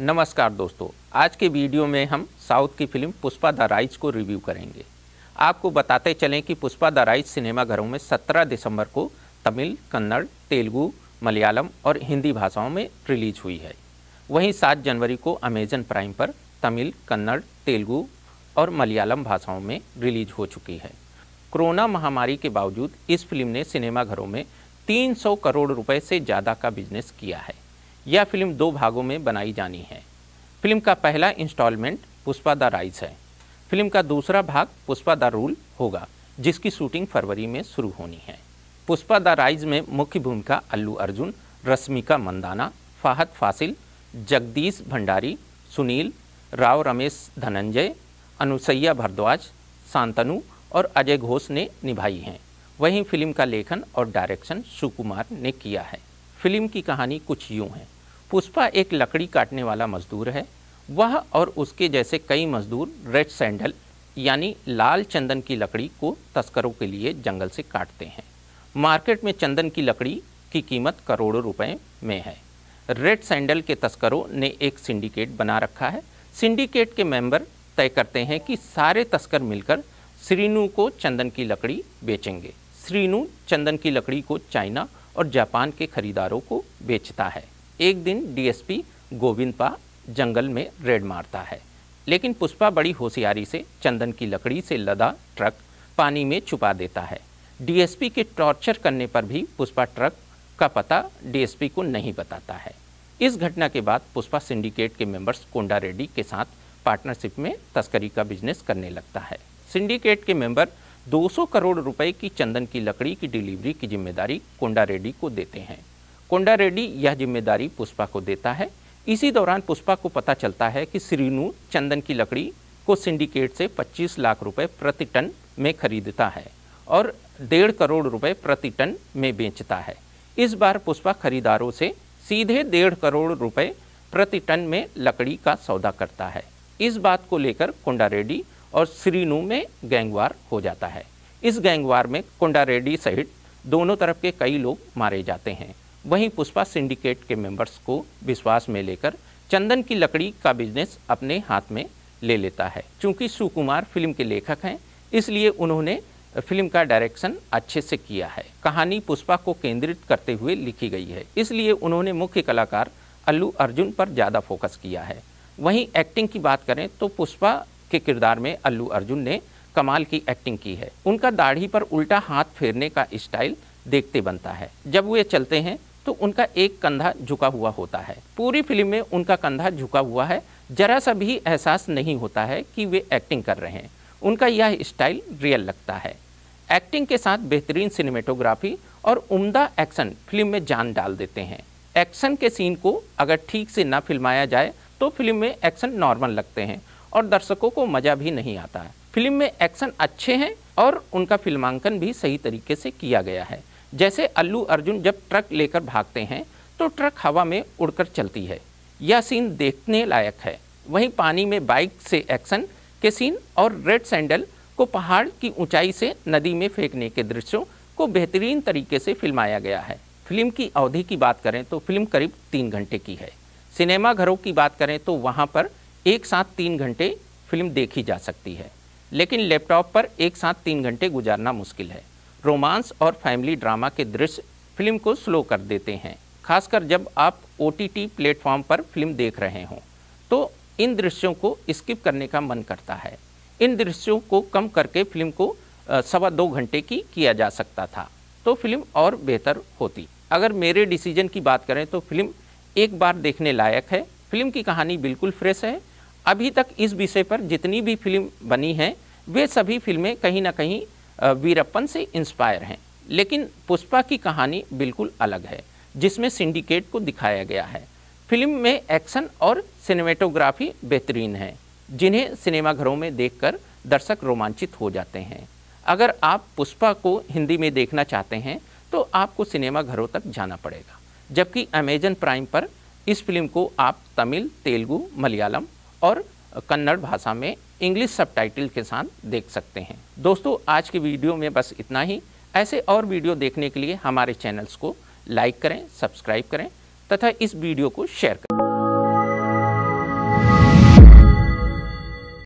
नमस्कार दोस्तों आज के वीडियो में हम साउथ की फिल्म पुष्पा द राइज को रिव्यू करेंगे आपको बताते चलें कि पुष्पा द राइज सिनेमाघरों में 17 दिसंबर को तमिल कन्नड़ तेलुगु मलयालम और हिंदी भाषाओं में रिलीज हुई है वहीं 7 जनवरी को अमेजन प्राइम पर तमिल कन्नड़ तेलुगु और मलयालम भाषाओं में रिलीज हो चुकी है कोरोना महामारी के बावजूद इस फिल्म ने सिनेमाघरों में 300 करोड़ रुपए से ज़्यादा का बिजनेस किया है यह फिल्म दो भागों में बनाई जानी है फिल्म का पहला इंस्टॉलमेंट पुष्पा द राइज है फिल्म का दूसरा भाग पुष्पा द रूल होगा जिसकी शूटिंग फरवरी में शुरू होनी है पुष्पा द राइज में मुख्य भूमिका अल्लू अर्जुन रश्मिका मंदाना फाहद फासिल जगदीश भंडारी सुनील राव रमेश धनंजय अनुसैया भरद्वाज शांतनु और अजय घोष ने निभाई हैं वहीं फिल्म का लेखन और डायरेक्शन सुकुमार ने किया है फिल्म की कहानी कुछ यूँ है पुष्पा एक लकड़ी काटने वाला मजदूर है वह और उसके जैसे कई मजदूर रेड सैंडल यानी लाल चंदन की लकड़ी को तस्करों के लिए जंगल से काटते हैं मार्केट में चंदन की लकड़ी की कीमत करोड़ों रुपए में है रेड सैंडल के तस्करों ने एक सिंडिकेट बना रखा है सिंडिकेट के मेंबर तय करते हैं कि सारे तस्कर मिलकर श्रीनु को चंदन की लकड़ी बेचेंगे श्रीनु चंदन की लकड़ी को चाइना और जापान के खरीदारों को बेचता है एक दिन डीएसपी गोविंदपा जंगल में रेड मारता है लेकिन पुष्पा बड़ी होशियारी से चंदन की लकड़ी से लदा ट्रक पानी में छुपा देता है डीएसपी के टॉर्चर करने पर भी पुष्पा ट्रक का पता डीएसपी को नहीं बताता है इस घटना के बाद पुष्पा सिंडिकेट के मेंबर्स कोंडा रेड्डी के साथ पार्टनरशिप में तस्करी का बिजनेस करने लगता है सिंडिकेट के मेंबर 200 करोड़ रुपए की चंदन की लकड़ी की डिलीवरी की जिम्मेदारी कोंडा रेड्डी को देते हैं कोंडा रेड्डी यह जिम्मेदारी पुष्पा को देता है इसी दौरान पुष्पा को पता चलता है कि श्रीनु चंदन की लकड़ी को सिंडिकेट से 25 लाख रुपए प्रति टन में खरीदता है और डेढ़ करोड़ रुपए प्रति टन में बेचता है इस बार पुष्पा खरीदारों से सीधे डेढ़ करोड़ रुपए प्रति टन में लकड़ी का सौदा करता है इस बात को लेकर कोंडा रेड्डी और श्रीनु में गैंगवार हो जाता है इस गैंगवार में कोंडा रेड्डी सहित दोनों तरफ के कई लोग मारे जाते हैं वहीं पुष्पा सिंडिकेट के मेंबर्स को विश्वास में लेकर चंदन की लकड़ी का बिजनेस अपने हाथ में ले लेता है चूंकि सुकुमार फिल्म के लेखक हैं इसलिए उन्होंने फिल्म का डायरेक्शन अच्छे से किया है कहानी पुष्पा को केंद्रित करते हुए लिखी गई है इसलिए उन्होंने मुख्य कलाकार अल्लू अर्जुन पर ज़्यादा फोकस किया है वहीं एक्टिंग की बात करें तो पुष्पा के किरदार में अल्लू अर्जुन ने कमाल की एक्टिंग की है उनका दाढ़ी पर उल्टा हाथ फेरने का स्टाइल देखते बनता है जब वे चलते हैं तो उनका एक कंधा झुका हुआ होता है पूरी फिल्म में उनका कंधा झुका हुआ है जरा सा भी एहसास नहीं होता है कि वे एक्टिंग कर रहे हैं उनका यह स्टाइल रियल लगता है एक्टिंग के साथ बेहतरीन सिनेमेटोग्राफी और उम्दा एक्शन फिल्म में जान डाल देते हैं एक्शन के सीन को अगर ठीक से ना फिल्माया जाए तो फिल्म में एक्शन नॉर्मल लगते हैं और दर्शकों को मज़ा भी नहीं आता है फिल्म में एक्शन अच्छे हैं और उनका फिल्मांकन भी सही तरीके से किया गया है जैसे अल्लू अर्जुन जब ट्रक लेकर भागते हैं तो ट्रक हवा में उड़कर चलती है यह सीन देखने लायक है वहीं पानी में बाइक से एक्शन के सीन और रेड सैंडल को पहाड़ की ऊंचाई से नदी में फेंकने के दृश्यों को बेहतरीन तरीके से फिल्माया गया है फिल्म की अवधि की बात करें तो फिल्म करीब तीन घंटे की है सिनेमा घरों की बात करें तो वहाँ पर एक साथ तीन घंटे फिल्म देखी जा सकती है लेकिन लैपटॉप पर एक साथ तीन घंटे गुजारना मुश्किल है रोमांस और फैमिली ड्रामा के दृश्य फिल्म को स्लो कर देते हैं खासकर जब आप ओ टी प्लेटफॉर्म पर फिल्म देख रहे हों तो इन दृश्यों को स्किप करने का मन करता है इन दृश्यों को कम करके फिल्म को सवा दो घंटे की किया जा सकता था तो फिल्म और बेहतर होती अगर मेरे डिसीजन की बात करें तो फिल्म एक बार देखने लायक है फिल्म की कहानी बिल्कुल फ्रेश है अभी तक इस विषय पर जितनी भी फिल्म बनी हैं वे सभी फिल्में कहीं ना कहीं वीरप्पन से इंस्पायर हैं लेकिन पुष्पा की कहानी बिल्कुल अलग है जिसमें सिंडिकेट को दिखाया गया है फिल्म में एक्शन और सिनेमेटोग्राफी बेहतरीन है जिन्हें सिनेमाघरों में देखकर दर्शक रोमांचित हो जाते हैं अगर आप पुष्पा को हिंदी में देखना चाहते हैं तो आपको सिनेमाघरों तक जाना पड़ेगा जबकि अमेजन प्राइम पर इस फिल्म को आप तमिल तेलुगू मलयालम और कन्नड़ भाषा में इंग्लिश सबटाइटल के साथ देख सकते हैं दोस्तों आज के वीडियो में बस इतना ही ऐसे और वीडियो देखने के लिए हमारे चैनल्स को लाइक करें सब्सक्राइब करें तथा इस वीडियो को शेयर करें